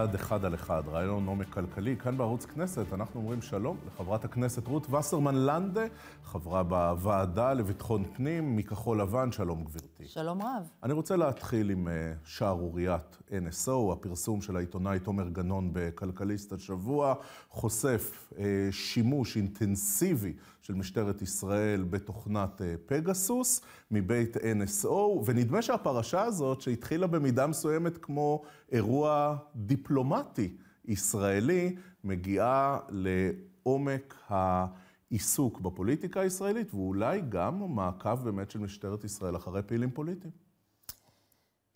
מיד אחד על אחד, רעיון עומק לא כלכלי. כאן בערוץ כנסת אנחנו אומרים שלום לחברת הכנסת רות וסרמן לנדה, חברה בוועדה לביטחון פנים מכחול לבן. שלום, גברתי. שלום רב. אני רוצה להתחיל עם אה, שערוריית NSO, הפרסום של העיתונאי תומר גנון בכלכליסט השבוע, חושף אה, שימוש אינטנסיבי של משטרת ישראל בתוכנת אה, פגסוס מבית NSO, ונדמה שהפרשה הזאת, שהתחילה במידה מסוימת כמו אירוע דיפלומטי ישראלי, מגיעה לעומק ה... עיסוק בפוליטיקה הישראלית, ואולי גם מעקב באמת של משטרת ישראל אחרי פעילים פוליטיים.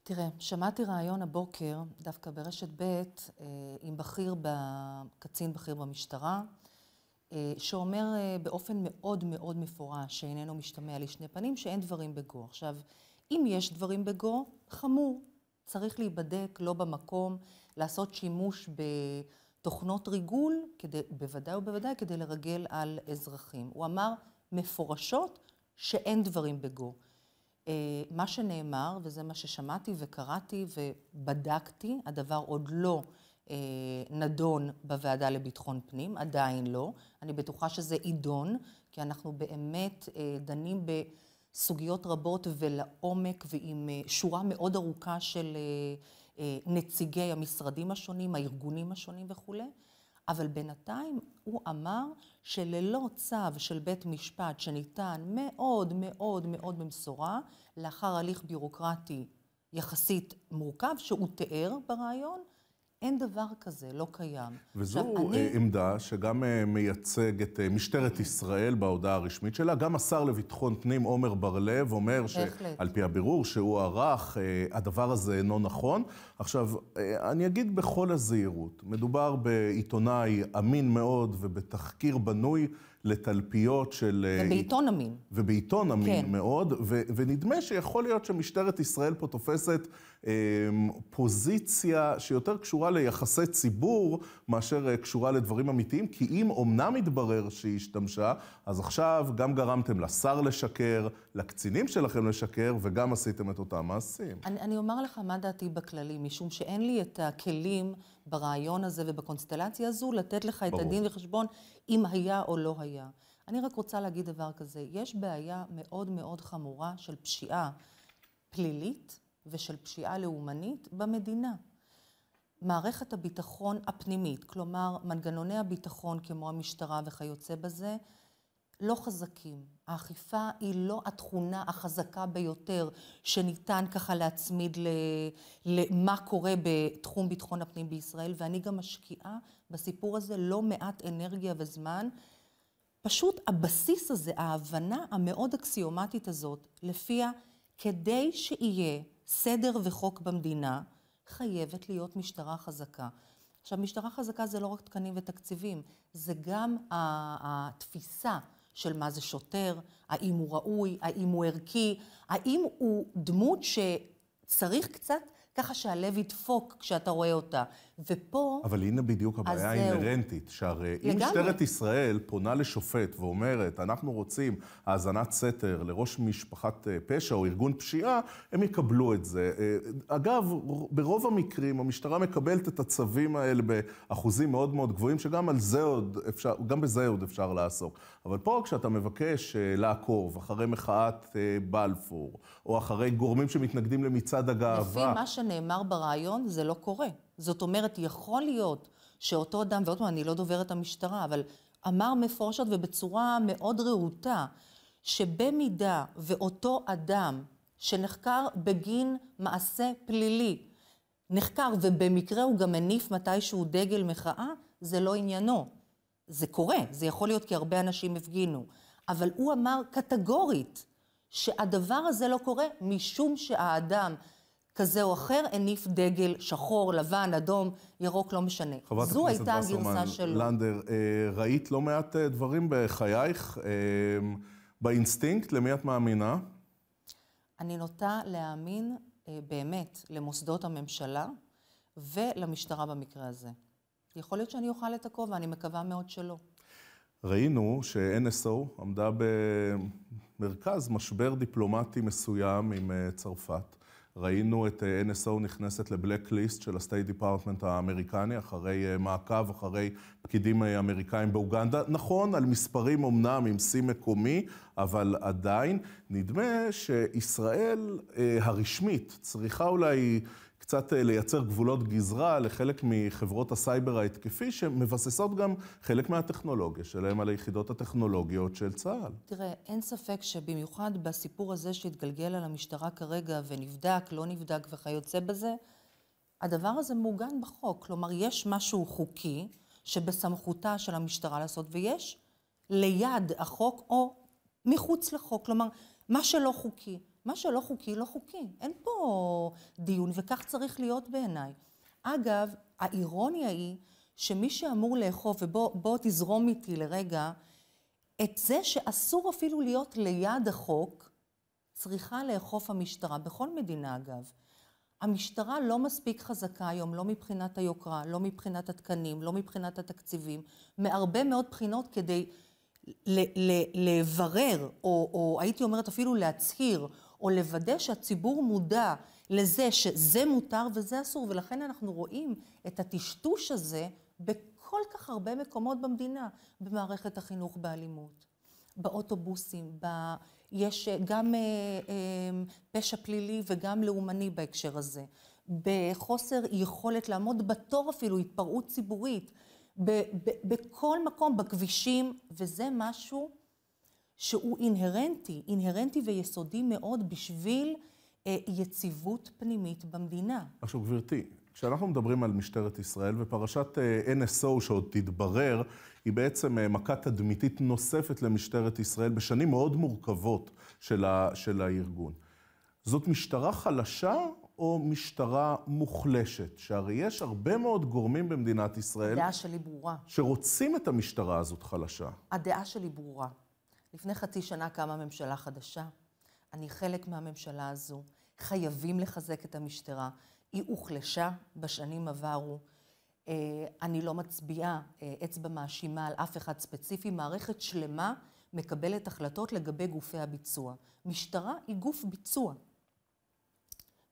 תראה, שמעתי ראיון הבוקר, דווקא ברשת ב', אה, עם בכיר, קצין בכיר במשטרה, אה, שאומר אה, באופן מאוד מאוד מפורש, שאיננו משתמע לשני פנים, שאין דברים בגו. עכשיו, אם יש דברים בגו, חמור. צריך להיבדק, לא במקום, לעשות שימוש בתוכנות ריגול, כדי, בוודאי ובוודאי כדי לרגל על אזרחים. הוא אמר מפורשות שאין דברים בגו. אה, מה שנאמר, וזה מה ששמעתי וקראתי ובדקתי, הדבר עוד לא אה, נדון בוועדה לביטחון פנים, עדיין לא. אני בטוחה שזה יידון, כי אנחנו באמת אה, דנים בסוגיות רבות ולעומק ועם אה, שורה מאוד ארוכה של נציגי המשרדים השונים, הארגונים השונים וכולי. אבל בינתיים הוא אמר שללא צו של בית משפט שניתן מאוד מאוד מאוד במשורה, לאחר הליך בירוקרטי יחסית מורכב, שהוא תיאר ברעיון, אין דבר כזה, לא קיים. וזו עכשיו, אה, אני... עמדה שגם אה, מייצג את אה, משטרת ישראל בהודעה הרשמית שלה. גם השר לביטחון פנים עמר בר-לב אומר, ש... על פי הבירור שהוא ערך, הדבר הזה אינו נכון. עכשיו, אני אגיד בכל הזהירות, מדובר בעיתונאי אמין מאוד ובתחקיר בנוי. לתלפיות של... אה, ובעיתון אמין. ובעיתון אמין כן. מאוד, ו, ונדמה שיכול להיות שמשטרת ישראל פה תופסת אה, פוזיציה שיותר קשורה ליחסי ציבור מאשר אה, קשורה לדברים אמיתיים, כי אם אומנם התברר שהיא השתמשה, אז עכשיו גם גרמתם לשר לשקר, לקצינים שלכם לשקר, וגם עשיתם את אותם מעשים. אני, אני אומר לך מה דעתי בכללי, משום שאין לי את הכלים... ברעיון הזה ובקונסטלציה הזו, לתת לך ברור. את הדין וחשבון אם היה או לא היה. אני רק רוצה להגיד דבר כזה, יש בעיה מאוד מאוד חמורה של פשיעה פלילית ושל פשיעה לאומנית במדינה. מערכת הביטחון הפנימית, כלומר מנגנוני הביטחון כמו המשטרה וכיוצא בזה, לא חזקים. האכיפה היא לא התכונה החזקה ביותר שניתן ככה להצמיד למה קורה בתחום ביטחון הפנים בישראל, ואני גם משקיעה בסיפור הזה לא מעט אנרגיה וזמן. פשוט הבסיס הזה, ההבנה המאוד אקסיומטית הזאת, לפיה כדי שיהיה סדר וחוק במדינה, חייבת להיות משטרה חזקה. עכשיו, משטרה חזקה זה לא רק תקנים ותקציבים, זה גם התפיסה. של מה זה שוטר, האם הוא ראוי, האם הוא ערכי, האם הוא דמות שצריך קצת ככה שהלב ידפוק כשאתה רואה אותה. ופה... אבל הנה בדיוק הבעיה האינהרנטית, שהרי לגמרי. אם משטרת ישראל פונה לשופט ואומרת, אנחנו רוצים האזנת סתר לראש משפחת אה, פשע או ארגון פשיעה, הם יקבלו את זה. אה, אגב, ברוב המקרים המשטרה מקבלת את הצווים האלה באחוזים מאוד מאוד גבוהים, שגם על זה עוד אפשר, גם בזה עוד אפשר לעסוק. אבל פה כשאתה מבקש אה, לעקוב אחרי מחאת בלפור, או אחרי גורמים שמתנגדים למצעד הגאווה... לפי מה שנאמר ברעיון, זה לא קורה. זאת אומרת, יכול להיות שאותו אדם, ועוד פעם, אני לא דוברת המשטרה, אבל אמר מפורשות ובצורה מאוד רהוטה, שבמידה ואותו אדם שנחקר בגין מעשה פלילי, נחקר ובמקרה הוא גם הניף מתישהו דגל מחאה, זה לא עניינו. זה קורה, זה יכול להיות כי הרבה אנשים הפגינו. אבל הוא אמר קטגורית שהדבר הזה לא קורה משום שהאדם כזה או אחר הניף דגל שחור, לבן, אדום, ירוק, לא משנה. זו הייתה הגרסה שלו. לנדר, אה, ראית לא מעט אה, דברים בחייך, אה, באינסטינקט, למי את מאמינה? אני נוטה להאמין באמת למוסדות הממשלה ולמשטרה במקרה הזה. יכול להיות שאני אוכל את הכובע, אני מקווה מאוד שלא. ראינו ש-NSO עמדה במרכז משבר דיפלומטי מסוים עם צרפת. ראינו את אה, NSO נכנסת לבלקליסט של הסטייט דיפארטמנט האמריקני, אחרי אה, מעקב, אחרי פקידים אה, אמריקאים באוגנדה. נכון, על מספרים אמנם עם שיא מקומי, אבל עדיין נדמה שישראל הרשמית צריכה אולי קצת אה, לייצר גבולות גזרה לחלק מחברות הסייבר ההתקפי, שמבססות גם חלק מהטכנולוגיה שלהם על היחידות הטכנולוגיות של צה"ל. תראה, אין ספק שבמיוחד בסיפור הזה שהתגלגל על המשטרה כרגע ונבדק, לא נבדק וכיוצא בזה, הדבר הזה מעוגן בחוק. כלומר, יש משהו חוקי שבסמכותה של המשטרה לעשות, ויש ליד החוק או מחוץ לחוק. כלומר, מה שלא חוקי. מה שלא חוקי, לא חוקי. אין פה דיון, וכך צריך להיות בעיניי. אגב, האירוניה היא שמי שאמור לאכוף, ובוא תזרום איתי לרגע, את זה שאסור אפילו להיות ליד החוק, צריכה לאכוף המשטרה, בכל מדינה אגב. המשטרה לא מספיק חזקה היום, לא מבחינת היוקרה, לא מבחינת התקנים, לא מבחינת התקציבים, מהרבה מאוד בחינות כדי לברר, או, או הייתי אומרת אפילו להצהיר, או לוודא שהציבור מודע לזה שזה מותר וזה אסור, ולכן אנחנו רואים את הטשטוש הזה בכל כך הרבה מקומות במדינה, במערכת החינוך באלימות, באוטובוסים, ב... יש אה, גם אה, אה, פשע פלילי וגם לאומני בהקשר הזה, בחוסר יכולת לעמוד בתור אפילו, התפרעות ציבורית, ב, ב, בכל מקום, בכבישים, וזה משהו שהוא אינהרנטי, אינהרנטי ויסודי מאוד בשביל אה, יציבות פנימית במדינה. עכשיו, גברתי, כשאנחנו מדברים על משטרת ישראל ופרשת אה, NSO שעוד תתברר, היא בעצם אה, מכה תדמיתית נוספת למשטרת ישראל בשנים מאוד מורכבות של, ה, של הארגון. זאת משטרה חלשה או משטרה מוחלשת? שהרי יש הרבה מאוד גורמים במדינת ישראל... הדעה שלי ברורה. שרוצים את המשטרה הזאת חלשה. הדעה שלי ברורה. לפני חצי שנה קמה ממשלה חדשה. אני חלק מהממשלה הזו. חייבים לחזק את המשטרה. היא הוחלשה בשנים עברו. אה, אני לא מצביעה אה, אצבע מאשימה על אף אחד ספציפי. מערכת שלמה מקבלת החלטות לגבי גופי הביצוע. משטרה היא גוף ביצוע.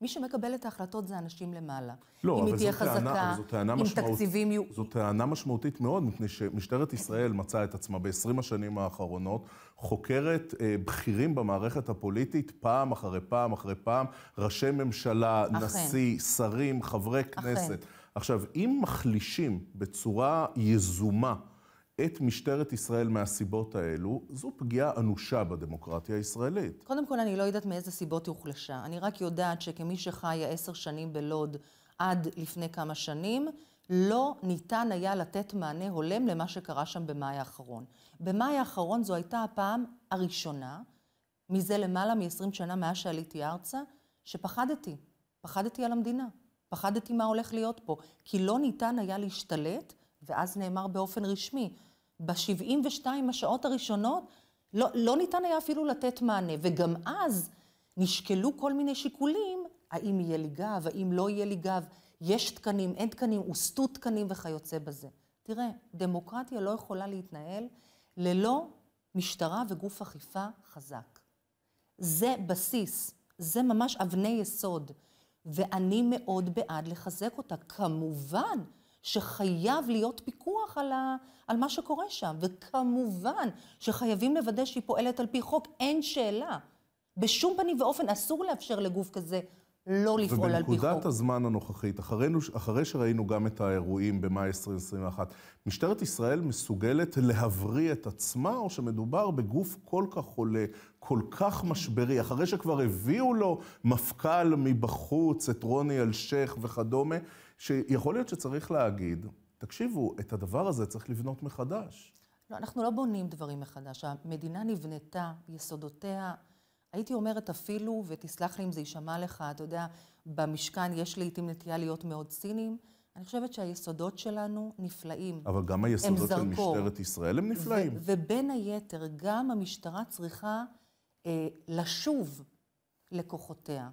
מי שמקבל את ההחלטות זה אנשים למעלה. לא, אם היא תהיה חזקה, טענה, זו טענה משמעות... תקציבים יהיו... זו טענה משמעותית מאוד, מפני שמשטרת ישראל מצאה את עצמה ב-20 השנים האחרונות חוקרת אה, בכירים במערכת הפוליטית פעם אחרי פעם אחרי פעם, ראשי ממשלה, אכן. נשיא, שרים, חברי כנסת. אכן. עכשיו, אם מחלישים בצורה יזומה את משטרת ישראל מהסיבות האלו, זו פגיעה אנושה בדמוקרטיה הישראלית. קודם כל, אני לא יודעת מאיזה סיבות היא הוחלשה. אני רק יודעת שכמי שחיה עשר שנים בלוד עד לפני כמה שנים, לא ניתן היה לתת מענה הולם למה שקרה שם במאי האחרון. במאי האחרון זו הייתה הפעם הראשונה, מזה למעלה מ-20 שנה מאז שעליתי ארצה, שפחדתי. פחדתי על המדינה. פחדתי מה הולך להיות פה, כי לא ניתן היה להשתלט, ואז נאמר באופן רשמי, ב-72 השעות הראשונות לא, לא ניתן היה אפילו לתת מענה, וגם אז נשקלו כל מיני שיקולים, האם יהיה לי גב, האם לא יהיה לי גב, יש תקנים, אין תקנים, הוסטו תקנים וכיוצא בזה. תראה, דמוקרטיה לא יכולה להתנהל ללא משטרה וגוף אכיפה חזק. זה בסיס, זה ממש אבני יסוד, ואני מאוד בעד לחזק אותה. כמובן, שחייב להיות פיקוח על, ה, על מה שקורה שם, וכמובן שחייבים לוודא שהיא פועלת על פי חוק, אין שאלה. בשום פנים ואופן אסור לאפשר לגוף כזה לא לפעול על פי חוק. ובנקודת הזמן הנוכחית, אחרינו, אחרי שראינו גם את האירועים במאי 2021, משטרת ישראל מסוגלת להבריא את עצמה, או שמדובר בגוף כל כך חולה, כל כך משברי, אחרי שכבר הביאו לו מפכ"ל מבחוץ, את רוני אלשיך וכדומה, שיכול להיות שצריך להגיד, תקשיבו, את הדבר הזה צריך לבנות מחדש. לא, אנחנו לא בונים דברים מחדש. המדינה נבנתה, יסודותיה, הייתי אומרת אפילו, ותסלח לי אם זה יישמע לך, אתה יודע, במשכן יש לעיתים נטייה להיות מאוד ציניים. אני חושבת שהיסודות שלנו נפלאים. אבל גם היסודות של משטרת ישראל הם נפלאים. ובין היתר, גם המשטרה צריכה אה, לשוב לכוחותיה.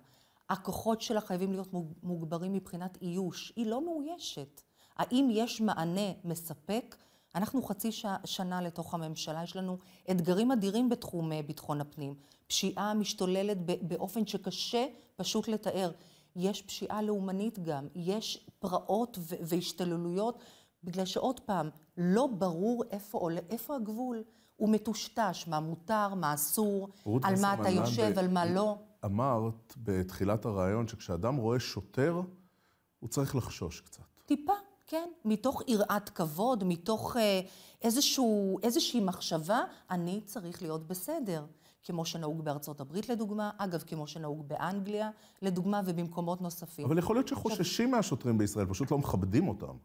הכוחות שלה חייבים להיות מוגברים מבחינת איוש. היא לא מאוישת. האם יש מענה מספק? אנחנו חצי ש... שנה לתוך הממשלה, יש לנו אתגרים אדירים בתחום אה, ביטחון הפנים. פשיעה משתוללת באופן שקשה פשוט לתאר. יש פשיעה לאומנית גם, יש פרעות ו... והשתוללויות, בגלל שעוד פעם, לא ברור איפה, עולה, איפה הגבול. הוא מטושטש, מה מותר, מה אסור, על מה אתה יושב, ב... על מה לא. אמרת בתחילת הרעיון שכשאדם רואה שוטר, הוא צריך לחשוש קצת. טיפה, כן. מתוך יראת כבוד, מתוך אה, איזשהו, איזושהי מחשבה, אני צריך להיות בסדר. כמו שנהוג בארצות הברית לדוגמה, אגב, כמו שנהוג באנגליה לדוגמה ובמקומות נוספים. אבל יכול להיות שחוששים מהשוטרים בישראל, פשוט לא מכבדים אותם.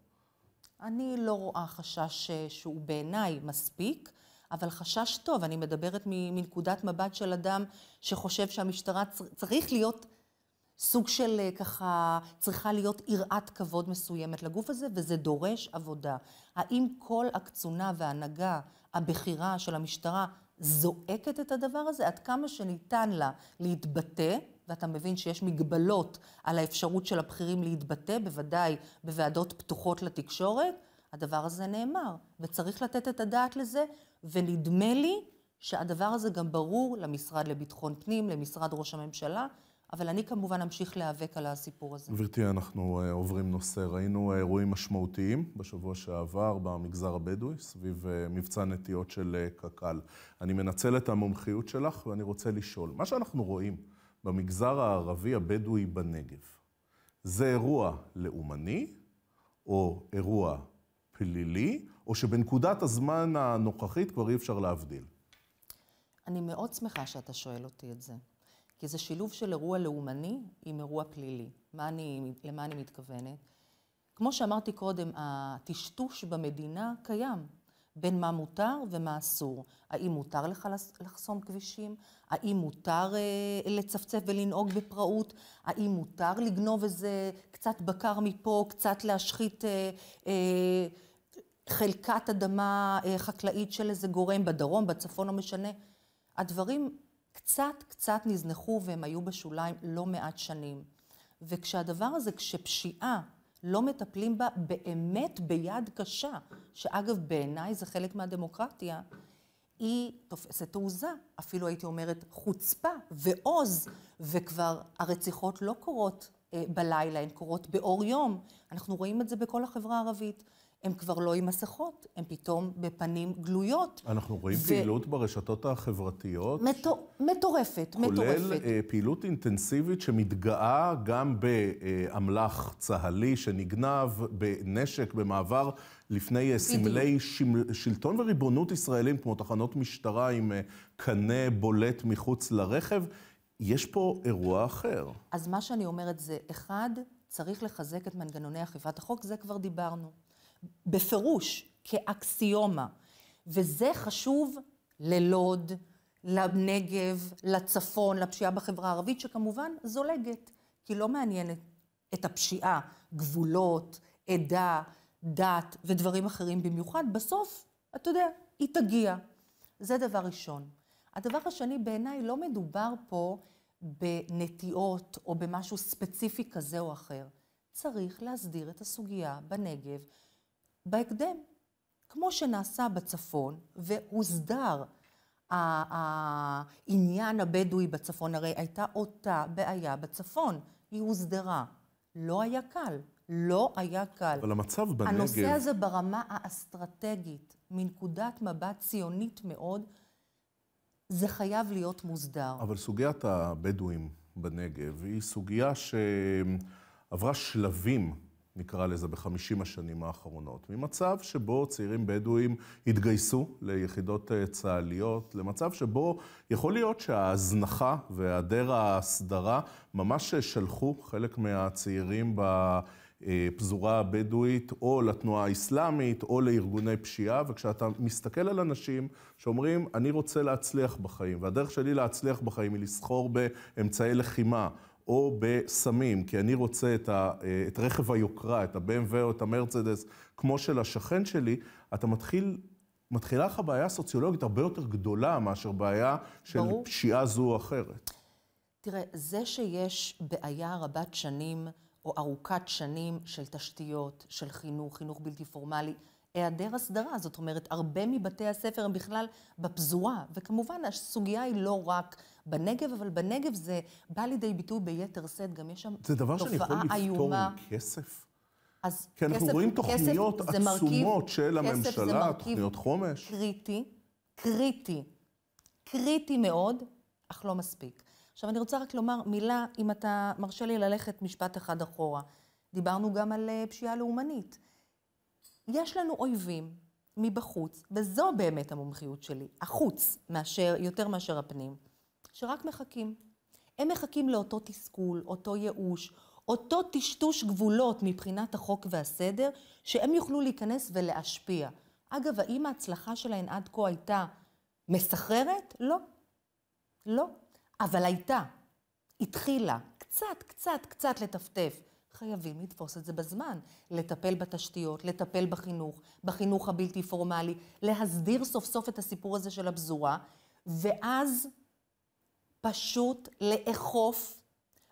אני לא רואה חשש אה, שהוא בעיניי מספיק. אבל חשש טוב, אני מדברת מנקודת מבט של אדם שחושב שהמשטרה צר, צריך להיות סוג של אה, ככה, צריכה להיות יראת כבוד מסוימת לגוף הזה, וזה דורש עבודה. האם כל הקצונה וההנהגה הבכירה של המשטרה זועקת את הדבר הזה? עד כמה שניתן לה להתבטא, ואתה מבין שיש מגבלות על האפשרות של הבכירים להתבטא, בוודאי בוועדות פתוחות לתקשורת, הדבר הזה נאמר, וצריך לתת את הדעת לזה ונדמה לי שהדבר הזה גם ברור למשרד לביטחון פנים, למשרד ראש הממשלה, אבל אני כמובן אמשיך להיאבק על הסיפור הזה. גברתי, אנחנו אה, עוברים נושא. ראינו אה, אירועים משמעותיים בשבוע שעבר במגזר הבדואי, סביב אה, מבצע נטיעות של קק"ל. אני מנצל את המומחיות שלך ואני רוצה לשאול, מה שאנחנו רואים במגזר הערבי הבדואי בנגב, זה אירוע לאומני או אירוע פלילי, או שבנקודת הזמן הנוכחית כבר אי אפשר להבדיל? אני מאוד שמחה שאתה שואל אותי את זה, כי זה שילוב של אירוע לאומני עם אירוע פלילי. מה אני, למה אני מתכוונת? כמו שאמרתי קודם, הטשטוש במדינה קיים. בין מה מותר ומה אסור. האם מותר לך לחסום כבישים? האם מותר אה, לצפצף ולנהוג בפראות? האם מותר לגנוב איזה קצת בקר מפה, קצת להשחית... אה, אה, חלקת אדמה אה, חקלאית של איזה גורם בדרום, בצפון, לא משנה. הדברים קצת קצת נזנחו והם היו בשוליים לא מעט שנים. וכשהדבר הזה, כשפשיעה לא מטפלים בה באמת ביד קשה, שאגב בעיניי זה חלק מהדמוקרטיה, היא תופסת תעוזה, אפילו הייתי אומרת חוצפה ועוז, וכבר הרציחות לא קורות אה, בלילה, הן קורות באור יום. אנחנו רואים את זה בכל החברה הערבית. הם כבר לא עם מסכות, הם פתאום בפנים גלויות. אנחנו רואים ו... פעילות ברשתות החברתיות. מטור... מטורפת, כולל מטורפת. כולל אה, uh, פעילות אינטנסיבית שמתגאה גם באמל"ח צה"לי שנגנב, בנשק, במעבר לפני uh, סמלי שמל... שלטון וריבונות ישראלים, כמו תחנות משטרה עם uh, קנה בולט מחוץ לרכב. יש פה אירוע אחר. אז מה שאני אומרת זה, אחד, צריך לחזק את מנגנוני אכיפת החוק, זה כבר דיברנו. בפירוש, כאקסיומה. וזה חשוב ללוד, לנגב, לצפון, לפשיעה בחברה הערבית, שכמובן זולגת, כי לא מעניינת את הפשיעה, גבולות, עדה, דת ודברים אחרים במיוחד. בסוף, אתה יודע, היא תגיע. זה דבר ראשון. הדבר השני, בעיניי לא מדובר פה בנטיעות או במשהו ספציפי כזה או אחר. צריך להסדיר את הסוגיה בנגב בהקדם, כמו שנעשה בצפון והוסדר. העניין הבדואי בצפון, הרי הייתה אותה בעיה בצפון, היא הוסדרה. לא היה קל, לא היה קל. אבל המצב בנגב... הנושא הזה ברמה האסטרטגית, מנקודת מבט ציונית מאוד, זה חייב להיות מוסדר. אבל סוגיית הבדואים בנגב היא סוגיה שעברה שלבים נקרא לזה, בחמישים השנים האחרונות. ממצב שבו צעירים בדואים התגייסו ליחידות אה, צה"ליות, למצב שבו יכול להיות שההזנחה והיעדר ההסדרה ממש אה, שלחו חלק מהצעירים ב... אה, פזורה הבדואית, או לתנועה האסלאמית, או לארגוני פשיעה, וכשאתה מסתכל על אנשים שאומרים, אני רוצה להצליח בחיים, והדרך שלי להצליח בחיים היא לסחור באמצעי לחימה, או בסמים, כי אני רוצה את, ה, את רכב היוקרה, את ה-BMW או את המרצדס, כמו של השכן שלי, אתה מתחיל, מתחילה לך בעיה סוציולוגית הרבה יותר גדולה מאשר בעיה של ברור. פשיעה זו או אחרת. תראה, זה שיש בעיה רבת שנים או ארוכת שנים של תשתיות, של חינוך, חינוך בלתי פורמלי, היעדר הסדרה, זאת אומרת, הרבה מבתי הספר הם בכלל בפזורה, וכמובן הסוגיה היא לא רק בנגב, אבל בנגב זה בא לידי ביטוי ביתר שאת, גם יש שם תופעה איומה. זה דבר שאני יכול לפתור עם כסף? אז כי כסף, אנחנו רואים תוכניות עצומות של הממשלה, תוכניות חומש. קריטי, קריטי, קריטי מאוד, אך לא מספיק. עכשיו, אני רוצה רק לומר מילה, אם אתה מרשה לי ללכת משפט אחד אחורה. דיברנו גם על אה, פשיעה לאומנית. יש לנו אויבים מבחוץ, וזו באמת המומחיות שלי, החוץ, מאשר, יותר מאשר הפנים, שרק מחכים. הם מחכים לאותו תסכול, אותו ייאוש, אותו טשטוש גבולות מבחינת החוק והסדר, שהם יוכלו להיכנס ולהשפיע. אגב, האם ההצלחה שלהן עד כה הייתה מסחררת? לא. לא. אבל הייתה. התחילה. קצת, קצת, קצת לטפטף. חייבים לתפוס את זה בזמן. לטפל בתשתיות, לטפל בחינוך, בחינוך הבלתי פורמלי, להסדיר סוף סוף את הסיפור הזה של הפזורה, ואז פשוט לאכוף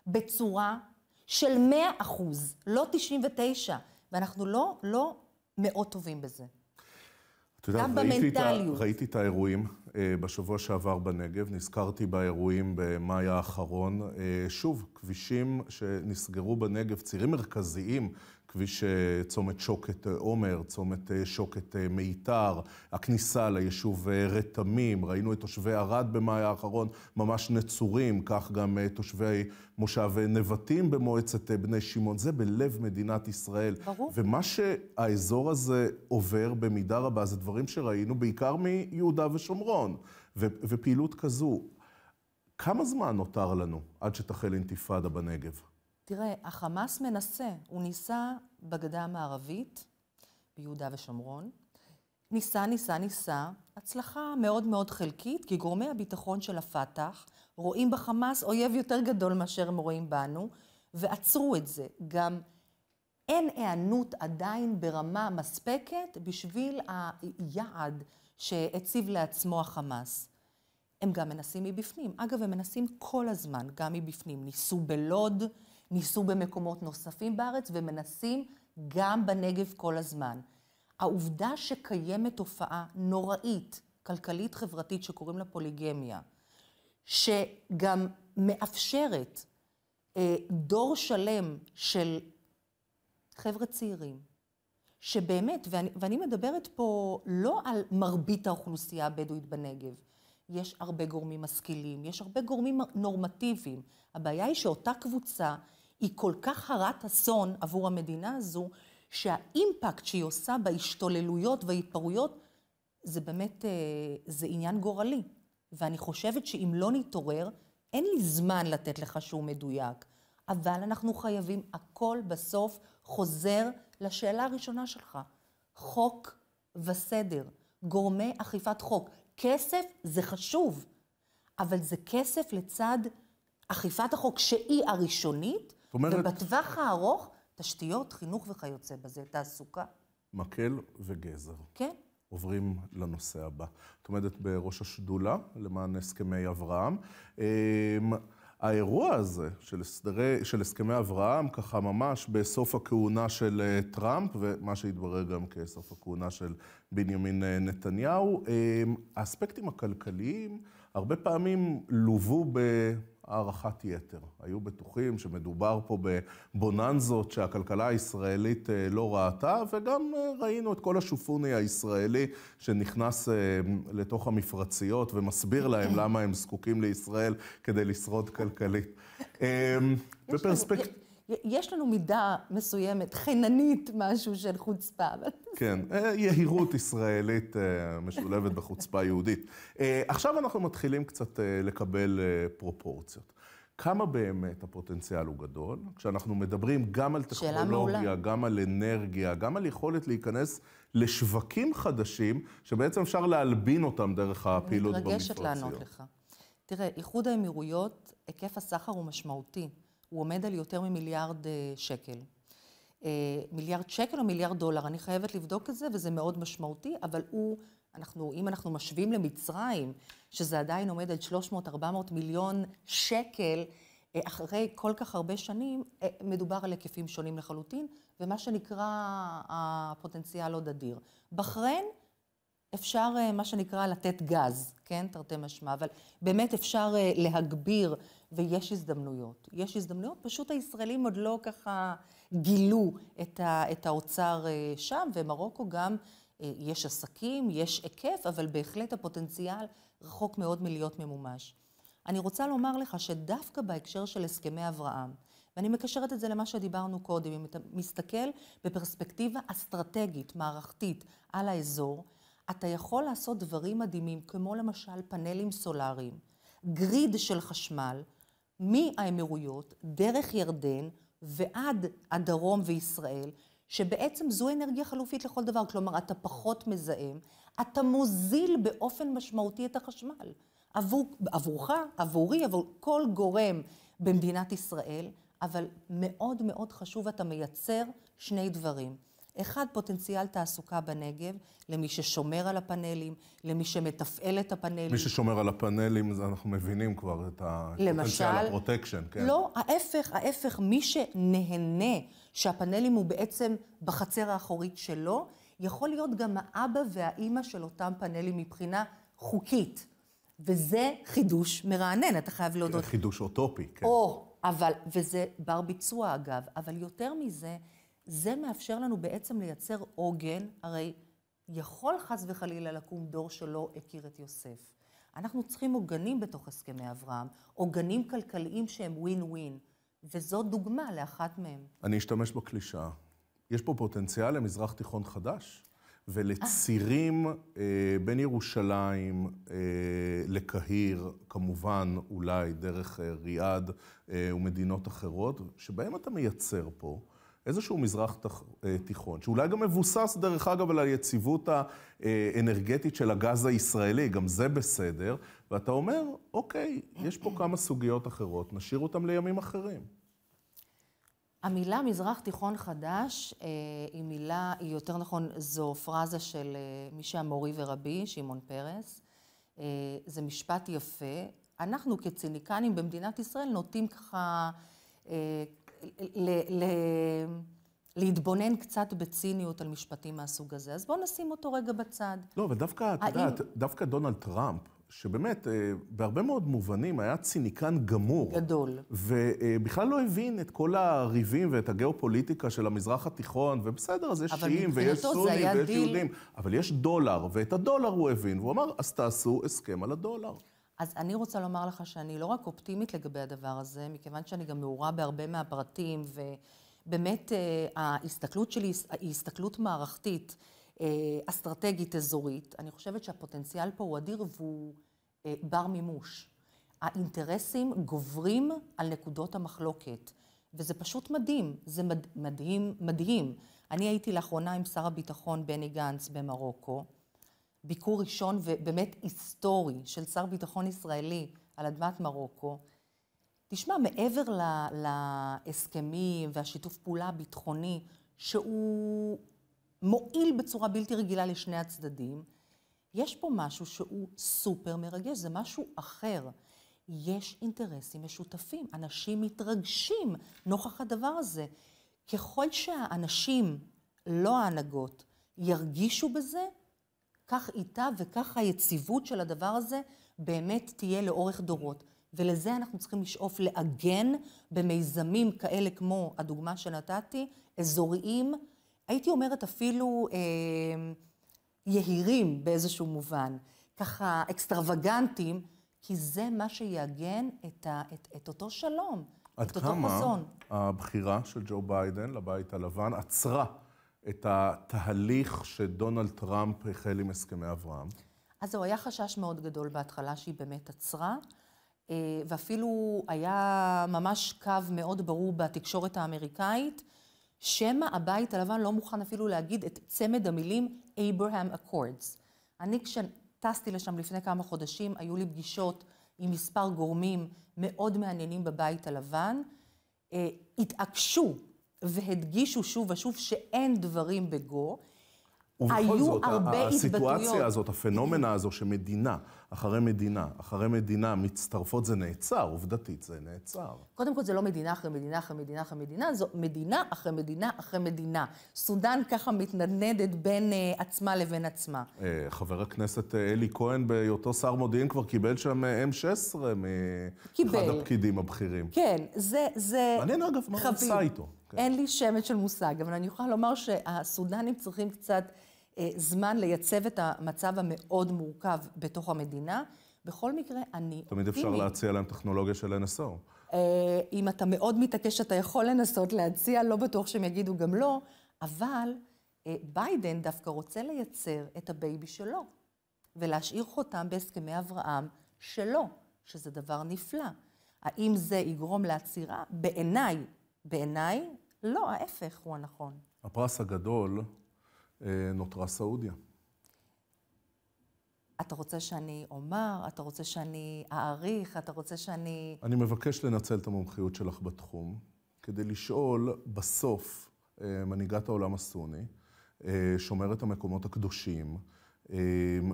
בצורה של 100 אחוז, לא 99, ואנחנו לא, לא מאוד טובים בזה. את יודעת, גם ראיתי במנטליות. את, ראיתי את האירועים אה, בשבוע שעבר בנגב, נזכרתי באירועים במאי האחרון. אה, שוב, כבישים שנסגרו בנגב, צירים מרכזיים כביש אה, צומת שוקת אה, עומר, צומת אה, שוקת מיתר, הכניסה ליישוב רתמים, ראינו את תושבי ערד במאי האחרון ממש נצורים, כך גם תושבי מושב נבטים במועצת בני שמעון. זה בלב מדינת ישראל. ברור. ומה שהאזור הזה עובר במידה רבה זה דברים שראינו בעיקר מיהודה ושומרון, ו- ופעילות כזו. כמה זמן נותר לנו עד שתחל אינתיפאדה בנגב? תראה, החמאס מנסה, הוא ניסה בגדה המערבית, ביהודה ושומרון, ניסה, ניסה, ניסה, הצלחה מאוד מאוד חלקית, כי גורמי הביטחון של הפת"ח רואים בחמאס אויב יותר גדול מאשר הם רואים בנו, ועצרו את זה. גם אין היענות עדיין ברמה מספקת בשביל היעד שהציב לעצמו החמאס. הם גם מנסים מבפנים. אגב, הם מנסים כל הזמן, גם מבפנים. ניסו בלוד, ניסו במקומות נוספים בארץ ומנסים גם בנגב כל הזמן. העובדה שקיימת תופעה נוראית, כלכלית-חברתית, שקוראים לה פוליגמיה, שגם מאפשרת אה, דור שלם של חבר'ה צעירים, שבאמת, ואני, ואני מדברת פה לא על מרבית האוכלוסייה הבדואית בנגב, יש הרבה גורמים משכילים, יש הרבה גורמים נורמטיביים. הבעיה היא שאותה קבוצה היא כל כך הרת אסון עבור המדינה הזו, שהאימפקט שהיא עושה בהשתוללויות וההתפרעויות, זה באמת, אה, זה עניין גורלי. ואני חושבת שאם לא נתעורר, אין לי זמן לתת לך שהוא מדויק. אבל אנחנו חייבים, הכל בסוף חוזר לשאלה הראשונה שלך. חוק וסדר, גורמי אכיפת חוק. כסף זה חשוב, אבל זה כסף לצד אכיפת החוק שהיא הראשונית, אומרת... ובטווח הארוך, תשתיות, חינוך וכיוצא בזה, תעסוקה. מקל וגזר. כן. עוברים לנושא הבא. את עומדת בראש השדולה למען הסכמי אברהם. אמ, האירוע הזה של, הסדרי, של הסכמי אברהם, ככה ממש בסוף הכהונה של אה, טראמפ, ומה שהתברר גם כסוף הכהונה של בנימין אה, נתניהו, אמ, האספקטים הכלכליים הרבה פעמים לוו הערכת יתר. היו בטוחים שמדובר פה בבוננזות שהכלכלה הישראלית אה, לא ראתה, וגם אה, ראינו את כל השופוני הישראלי שנכנס אה, לתוך המפרציות ומסביר להם למה הם זקוקים לישראל כדי לשרוד כלכלית. בפרספקט... יש לנו מידה מסוימת, חיננית משהו של חוצפה. כן, אה, יהירות ישראלית אה, משולבת בחוצפה יהודית. אה, עכשיו אנחנו מתחילים קצת לקבל פרופורציות. כמה באמת הפוטנציאל הוא גדול? כשאנחנו מדברים גם על טכנולוגיה, גם על אנרגיה, גם על יכולת להיכנס לשווקים חדשים, שבעצם אפשר להלבין אותם דרך הפעילות במפרציות. אני מתרגשת לענות לך. תראה, איחוד האמירויות, היקף הסחר הוא משמעותי. הוא עומד על יותר ממיליארד אה, שקל. אה, מיליארד שקל או מיליארד דולר, אני חייבת לבדוק את זה, וזה מאוד משמעותי, אבל הוא, אנחנו, אם אנחנו משווים למצרים, שזה עדיין עומד על 300-400 מיליון שקל, אה, אחרי כל כך הרבה שנים, מדובר על היקפים שונים לחלוטין, ומה שנקרא הפוטנציאל עוד אדיר. בחריין, אפשר, אה, מה שנקרא, לתת גז, כן, תרתי משמע, אבל באמת אפשר אה, להגביר, ויש הזדמנויות. יש הזדמנויות, פשוט הישראלים עוד לא ככה גילו את, ה, את האוצר אה, שם, ומרוקו גם, יש עסקים, יש היקף, אבל בהחלט הפוטנציאל רחוק מאוד מלהיות ממומש. אני רוצה לומר לך שדווקא בהקשר של הסכמי אברהם, ואני מקשרת את זה למה שדיברנו קודם, אם אתה מסתכל בפרספקטיבה אסטרטגית, מערכתית, על האזור, אתה יכול לעשות דברים מדהימים, כמו למשל פאנלים סולאריים, גריד של חשמל, מהאמירויות, דרך ירדן ועד הדרום וישראל, שבעצם זו אנרגיה חלופית לכל דבר. כלומר, אתה פחות מזהם, אתה מוזיל באופן משמעותי את החשמל. עבור, עבורך, עבורי, עבור כל גורם במדינת ישראל, אבל מאוד מאוד חשוב, אתה מייצר שני דברים. אחד, פוטנציאל תעסוקה בנגב, למי ששומר על הפאנלים, למי שמתפעל את הפאנלים. מי ששומר על הפאנלים, אנחנו מבינים כבר את הפוטנציאל הפרוטקשן, כן. לא, ההפך, ההפך, מי שנהנה שהפאנלים הוא בעצם בחצר האחורית שלו, יכול להיות גם האבא והאימא של אותם פאנלים מבחינה חוקית. וזה חידוש מרענן, אתה חייב להודות. חידוש אוטופי, כן. או, אבל, וזה בר ביצוע אגב, אבל יותר מזה, זה מאפשר לנו בעצם לייצר עוגן, הרי יכול חס וחלילה לקום דור שלא הכיר את יוסף. אנחנו צריכים עוגנים בתוך הסכמי אברהם, עוגנים כלכליים שהם ווין ווין, וזו דוגמה לאחת מהם. אני אשתמש בקלישאה. יש פה פוטנציאל למזרח תיכון חדש, ולצירים אה, בין ירושלים אה, לקהיר, כמובן אולי דרך אה, ריאד אה, ומדינות אחרות, שבהם אתה מייצר פה איזשהו מזרח אה, תיכון, שאולי גם מבוסס, דרך אגב, על היציבות האנרגטית של הגז הישראלי, גם זה בסדר, ואתה אומר, אוקיי, יש פה כמה סוגיות אחרות, נשאיר אותן לימים אחרים. המילה מזרח תיכון חדש אה, היא מילה, היא יותר נכון, זו פרזה של אה, מי שהמורי ורבי, שמעון פרס. זה משפט יפה. אנחנו כציניקנים במדינת ישראל נוטים ככה... ל, ל, להתבונן קצת בציניות על משפטים מהסוג הזה. אז בואו נשים אותו רגע בצד. לא, אבל דווקא, את האם... יודעת, דווקא דונלד טראמפ, שבאמת, אה, בהרבה מאוד מובנים היה ציניקן גמור. גדול. ובכלל לא הבין את כל הריבים ואת הגיאופוליטיקה של המזרח התיכון, ובסדר, אז יש שיעים ויש סונים ויש דיל... יהודים, אבל יש דולר, ואת הדולר הוא הבין, והוא אמר, אז תעשו הסכם על הדולר. אז אני רוצה לומר לך שאני לא רק אופטימית לגבי הדבר הזה, מכיוון שאני גם מעורה בהרבה מהפרטים, ובאמת אה, ההסתכלות שלי היא הסתכלות מערכתית, אה, אסטרטגית, אזורית. אני חושבת שהפוטנציאל פה הוא אדיר והוא אה, בר מימוש. האינטרסים גוברים על נקודות המחלוקת, וזה פשוט מדהים, זה מד, מדהים, מדהים. אני הייתי לאחרונה עם שר הביטחון בני גנץ במרוקו, ביקור ראשון ובאמת היסטורי של שר ביטחון ישראלי על אדמת מרוקו. תשמע, מעבר לה, להסכמים והשיתוף פעולה הביטחוני, שהוא מועיל בצורה בלתי רגילה לשני הצדדים, יש פה משהו שהוא סופר מרגש, זה משהו אחר. יש אינטרסים משותפים, אנשים מתרגשים נוכח הדבר הזה. ככל שהאנשים, לא ההנהגות, ירגישו בזה, כך איתה וכך היציבות של הדבר הזה באמת תהיה לאורך דורות. ולזה אנחנו צריכים לשאוף לעגן במיזמים כאלה כמו הדוגמה שנתתי, אזוריים, הייתי אומרת אפילו אה, יהירים באיזשהו מובן, ככה אקסטרווגנטים, כי זה מה שיעגן את, ה, את, את אותו שלום, את אותו חזון. עד כמה הבחירה של ג'ו ביידן לבית הלבן עצרה את התהליך שדונלד טראמפ החל עם הסכמי אברהם? אז זהו, היה חשש מאוד גדול בהתחלה שהיא באמת עצרה, אה, ואפילו היה ממש קו מאוד ברור בתקשורת האמריקאית, שמא הבית הלבן לא מוכן אפילו להגיד את צמד המילים Abraham Accords. אני כשטסתי לשם לפני כמה חודשים, היו לי פגישות עם מספר גורמים מאוד מעניינים בבית הלבן. אה, התעקשו והדגישו שוב ושוב שאין דברים בגו. היו זאת, הרבה התבטאויות. ובכל זאת, הסיטואציה הזאת, הפנומנה הזו שמדינה אחרי מדינה. אחרי מדינה מצטרפות, זה נעצר, עובדתית זה נעצר. קודם כל, זה לא מדינה אחרי מדינה אחרי מדינה אחרי מדינה, זו מדינה אחרי מדינה אחרי מדינה. סודאן ככה מתנדנדת בין uh, עצמה לבין עצמה. Uh, חבר הכנסת אה, אלי כהן, בהיותו שר מודיעין, כבר קיבל שם M16 מאחד הפקידים הבכירים. כן, זה... זה... מעניין, אגב, מה הוא עשה איתו. כן. אין לי שמץ של מושג, אבל אני יכולה לומר שהסודנים צריכים קצת... אה, זמן לייצב את המצב המאוד מורכב בתוך המדינה. בכל מקרה, אני אופטימית. תמיד אפשר להציע להם טכנולוגיה של NSO. אה, אם אתה מאוד מתעקש, אתה יכול לנסות להציע, לא בטוח שהם יגידו גם לא, אבל אה, ביידן דווקא רוצה לייצר את הבייבי שלו, ולהשאיר חותם בהסכמי אברהם שלו, שזה דבר נפלא. האם זה יגרום לעצירה? בעיניי, בעיניי, לא, ההפך הוא הנכון. הפרס הגדול אה, נותרה סעודיה. אתה רוצה שאני אומר? אתה רוצה שאני אעריך? אתה רוצה שאני... אני מבקש לנצל את המומחיות שלך בתחום, כדי לשאול בסוף, אה, מנהיגת העולם הסוני, אה, שומרת המקומות הקדושים,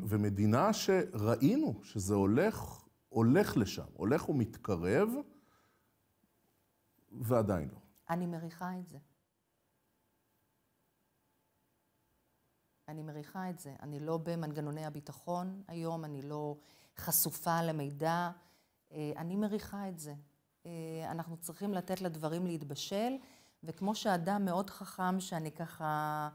ומדינה שראינו שזה הולך, הולך לשם, הולך ומתקרב, ועדיין לא. אני מריחה את זה. אני מריחה את זה. אני לא במנגנוני הביטחון היום, אני לא חשופה למידע. אה, אני מריחה את זה. אה, אנחנו צריכים לתת לדברים להתבשל, וכמו שאדם מאוד חכם, שאני ככה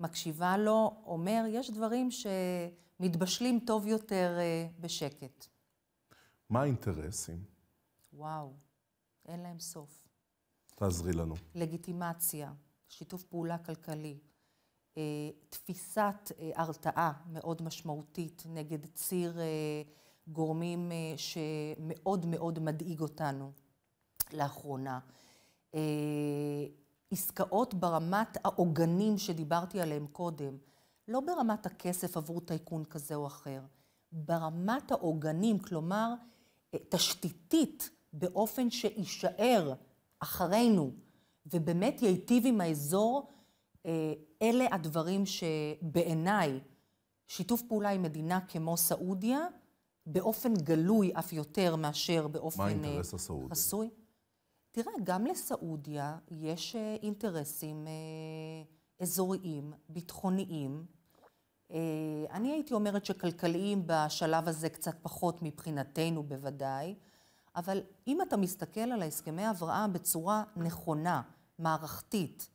מקשיבה לו, אומר, יש דברים שמתבשלים טוב יותר אה, בשקט. מה האינטרסים? וואו, אין להם סוף. תעזרי לנו. לגיטימציה, שיתוף פעולה כלכלי, אה, תפיסת אה, הרתעה מאוד משמעותית נגד ציר אה, גורמים שמאוד מאוד מדאיג אותנו לאחרונה. עסקאות ברמת העוגנים שדיברתי עליהם קודם, לא ברמת הכסף עבור טייקון כזה או אחר, ברמת העוגנים, כלומר, תשתיתית, באופן שיישאר אחרינו, ובאמת ייטיב עם האזור אה, אלה הדברים שבעיניי שיתוף פעולה עם מדינה כמו סעודיה, באופן גלוי אף יותר מאשר באופן חסוי. מה אה, האינטרס הסעודי? חסוי. תראה, גם לסעודיה יש אה, אינטרסים אזוריים, ביטחוניים. אני הייתי אומרת שכלכליים בשלב הזה קצת פחות מבחינתנו בוודאי, אבל אם אתה מסתכל על ההסכמי הבראה בצורה נכונה, מערכתית,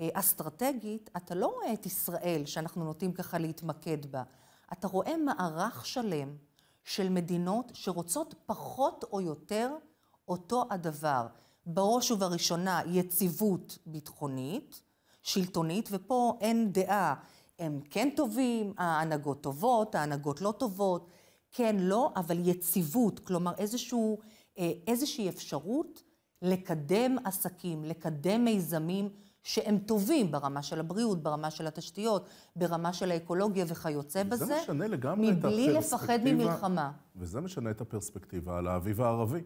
אה, אסטרטגית, אתה לא רואה את ישראל שאנחנו נוטים ככה להתמקד בה. אתה רואה מערך שלם של מדינות שרוצות פחות או יותר אותו הדבר. בראש ובראשונה יציבות ביטחונית, שלטונית, ופה אין דעה. הם כן טובים, ההנהגות טובות, ההנהגות לא טובות, כן, לא, אבל יציבות, כלומר איזשהו, אה, איזושהי אפשרות לקדם עסקים, לקדם מיזמים שהם טובים ברמה של הבריאות, ברמה של התשתיות, ברמה של האקולוגיה וכיוצא בזה, זה משנה לגמרי את הפרספקטיבה... מבלי לפחד ממלחמה. וזה משנה את הפרספקטיבה על האביב הערבי.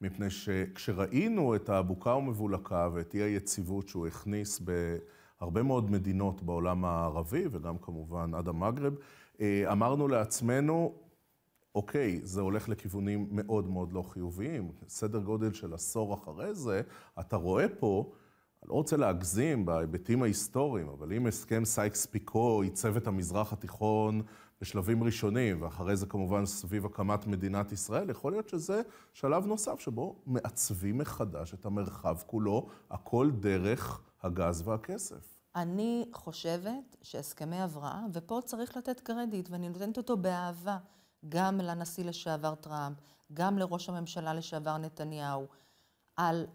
מפני שכשראינו את הבוקה ומבולקה ואת אי היציבות שהוא הכניס בהרבה מאוד מדינות בעולם הערבי, וגם כמובן עד המגרב, אה, אמרנו לעצמנו, אוקיי, זה הולך לכיוונים מאוד מאוד לא חיוביים. סדר גודל של עשור אחרי זה, אתה רואה פה לא רוצה להגזים בהיבטים ההיסטוריים, אבל אם הסכם סייקס-פיקו עיצב את המזרח התיכון בשלבים ראשונים, ואחרי זה כמובן סביב הקמת מדינת ישראל, יכול להיות שזה שלב נוסף שבו מעצבים מחדש את המרחב כולו, הכל דרך הגז והכסף. אני חושבת שהסכמי הבראה, ופה צריך לתת קרדיט, ואני נותנת אותו באהבה, גם לנשיא לשעבר טראמפ, גם לראש הממשלה לשעבר נתניהו, על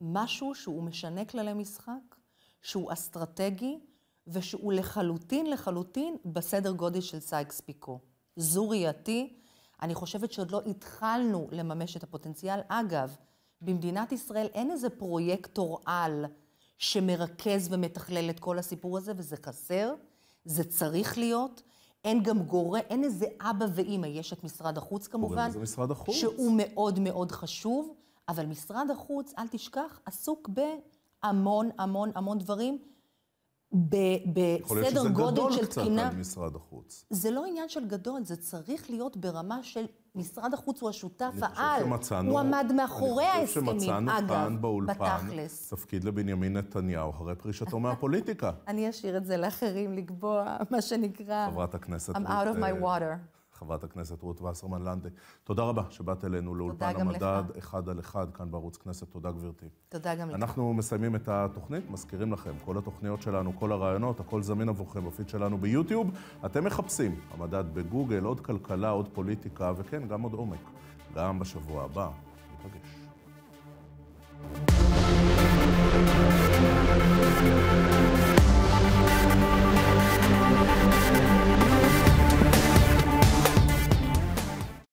משהו שהוא משנה כללי משחק, שהוא אסטרטגי, ושהוא לחלוטין לחלוטין בסדר גודל של סייקס פיקו. זו ראייתי. אני חושבת שעוד לא התחלנו לממש את הפוטנציאל. אגב, במדינת ישראל אין איזה פרויקטור על שמרכז ומתכלל את כל הסיפור הזה, וזה חסר, זה צריך להיות. אין גם גורם, אין איזה אבא ואימא, יש את משרד החוץ כמובן. משרד החוץ. שהוא מאוד מאוד חשוב. אבל משרד החוץ, אל תשכח, עסוק בהמון המון המון דברים. בסדר גודל של תקינה... יכול להיות שזה גדול קצת על משרד החוץ. זה לא עניין של גדול, זה צריך להיות ברמה של משרד החוץ הוא השותף העל. שמצאנו, הוא עמד מאחורי ההסכמים, אגב, בתכלס. אני חושב שמצאנו כאן באולפן בתכלס. תפקיד לבנימין נתניהו הרי פרישתו מהפוליטיקה. אני אשאיר את זה לאחרים לקבוע, מה שנקרא... חברת הכנסת... I'm out of my אה, water. חברת הכנסת רות וסרמן לנדה. תודה רבה שבאת אלינו לאולפן המדד, לך. אחד על אחד, כאן בערוץ כנסת. תודה, גברתי. תודה גם לך. אנחנו מסיימים את התוכנית, מזכירים לכם, כל התוכניות שלנו, כל הרעיונות, הכל זמין עבורכם בפיד שלנו ביוטיוב. אתם מחפשים המדד בגוגל, עוד כלכלה, עוד פוליטיקה, וכן, גם עוד עומק. גם בשבוע הבא. נפגש. thank you